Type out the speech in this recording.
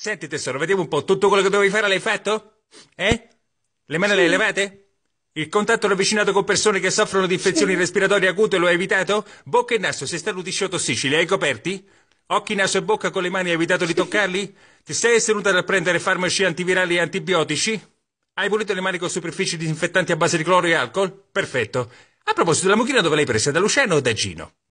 Senti tesoro, vediamo un po', tutto quello che dovevi fare l'hai fatto? Eh? Le mani sì. le hai levate? Il contatto ravvicinato con persone che soffrono di infezioni sì. respiratorie acute lo hai evitato? Bocca e naso, se starnutisci o tossisci, li hai coperti? Occhi, naso e bocca con le mani hai evitato di toccarli? Ti sei estenuta dal prendere farmaci antivirali e antibiotici? Hai pulito le mani con superfici disinfettanti a base di cloro e alcol? Perfetto. A proposito, la mucchina dove l'hai presa? Da Luciano o da Gino?